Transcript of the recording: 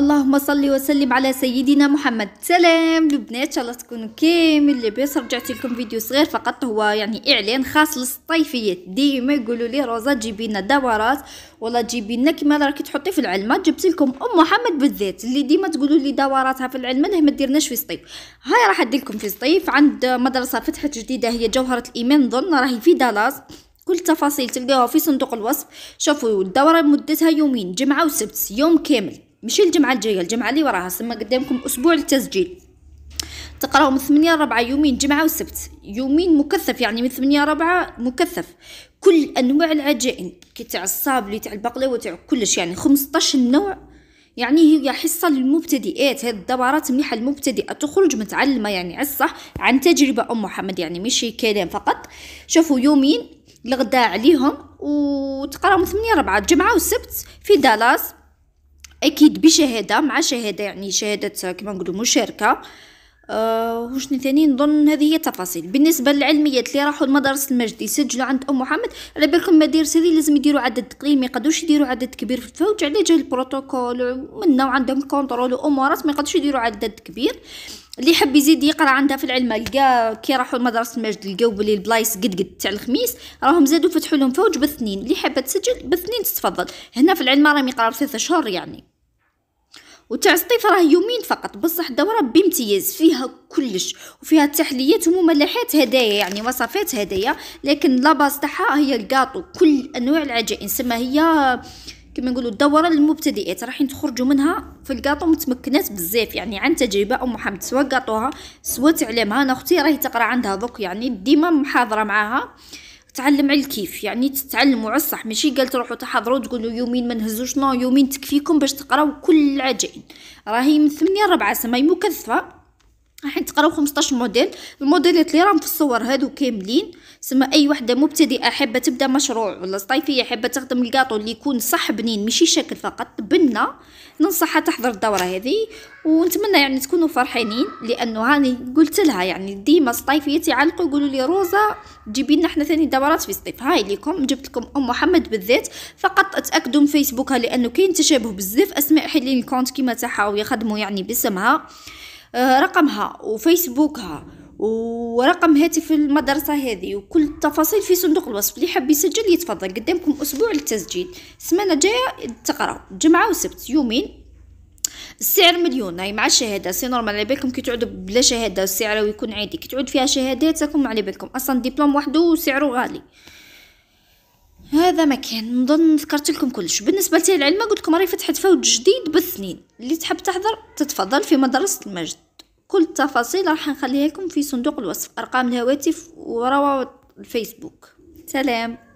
اللهم صل وسلم على سيدنا محمد سلام البنات ان شاء الله تكونوا كامل لاباس رجعت لكم فيديو صغير فقط هو يعني اعلان خاص للصيفيات ديما يقولوا لي روزا تجيبي لنا دورات ولا تجيبي لنا كما راكي تحطي في العلمه جبت لكم ام محمد بالذات اللي ديما تقولوا لي دوراتها في العلمه ليه ما ديرناش في الصيف هاي راح ادير لكم في الصيف عند مدرسه فتحت جديده هي جوهره الايمان ظن راهي في دالاس كل التفاصيل تلقاوها في صندوق الوصف شوفوا الدوره مدتها يومين جمعه وسبت يوم كامل مش الجمعة الجاية الجمعة اللي وراها سما قدامكم أسبوع للتسجيل تقراو من ثمانية ربعة يومين جمعة وسبت يومين مكثف يعني من ثمانية ربعة مكثف كل أنواع العجائن كي تاع الصابلي تاع البقلاوة تاع كلش يعني خمسطاش نوع يعني هي حصة للمبتدئات هاد الدورات مليحة للمبتدئة تخرج متعلمة يعني عصة عن تجربة أم محمد يعني مش كلام فقط شوفوا يومين الغداء عليهم وتقراو من ثمانية ربعة جمعة وسبت في دالاس اكيد بشهاده مع شهاده يعني شهاده كما نقولوا مشاركه أه وشني ثاني نظن هذه هي التفاصيل بالنسبه للعلميات اللي راحوا لمدرسه المجد يسجلوا عند ام محمد على بالكم دير سيدي لازم يديروا عدد قليل ما يقدروش يديروا عدد كبير في الفوج على جال البروتوكول ومنه وعندهم كونترول وامورات ما يقدروش يديروا عدد كبير اللي يحب يزيد يقرا عندها في العلم لقى كي راحوا لمدرسه المجد لقاو بلي البلايص قد قد تاع الخميس راهم زادوا فتحوا لهم فوج باثنين اللي حابه تسجل باثنين تتفضل هنا في العلم راهم يقراو ثلاثة شهور يعني سطيف راه يومين فقط بصح دوره بامتياز فيها كلش وفيها تحليات ومملحات هدايا يعني وصفات هدايا لكن لا باس تاعها هي الكاطو كل انواع العجائن سما هي كما نقولوا الدوره للمبتدئات رايحين تخرجوا منها في الكاطو متمكنات بزاف يعني عن تجربه ام محمد سواء كاطوها سواء تعلمها انا اختي راهي تقرا عندها دوك يعني ديما محاضره معاها آه تتعلم على الكيف يعني تتعلم على الصح ماشي قال تروحوا تحضروا تقولوا يومين ما نهزوش نو يومين تكفيكم باش تقراو كل العجائن راهي من ثمانية ربعة سماي مكثفة راح تقراو 15 موديل الموديلات اللي راهم في الصور هادو كاملين سما اي وحده مبتدئه حابه تبدا مشروع ولا صيفيه حابه تخدم الكاطو اللي يكون صح بنين ماشي شكل فقط بنه ننصحها تحضر الدوره هذه ونتمنى يعني تكونوا فرحانين لانه هاني قلت لها يعني ديما صيفيه تعلقوا يقولوا لي روزا جيبي لنا حنا ثاني دورات في الصيف هاي ليكم جبت لكم ام محمد بالذات فقط تاكدوا من فيسبوكها لانه كاين تشابه بزاف اسماء حلين الكونت كيما تاعها ويخدموا يعني باسمها آه، رقمها وفيسبوكها ورقم هاتف المدرسة هذه وكل التفاصيل في صندوق الوصف اللي حاب يسجل يتفضل قدامكم أسبوع للتسجيل السمانة الجاية تقراو الجمعة وسبت يومين السعر مليون هاي مع الشهاده سي نورمال على بالكم كي تعود بلا شهاده السعر يكون عادي كي تعود فيها شهادات راكم على بالكم اصلا ديبلوم وحده وسعره غالي هذا مكان نظن ذكرت لكم كلش بالنسبة لتي العلمة قلت لكم راهي فتحت فوج جديد بالثنين اللي تحب تحضر تتفضل في مدرسة المجد كل التفاصيل راح نخليها لكم في صندوق الوصف أرقام الهواتف وروابط الفيسبوك سلام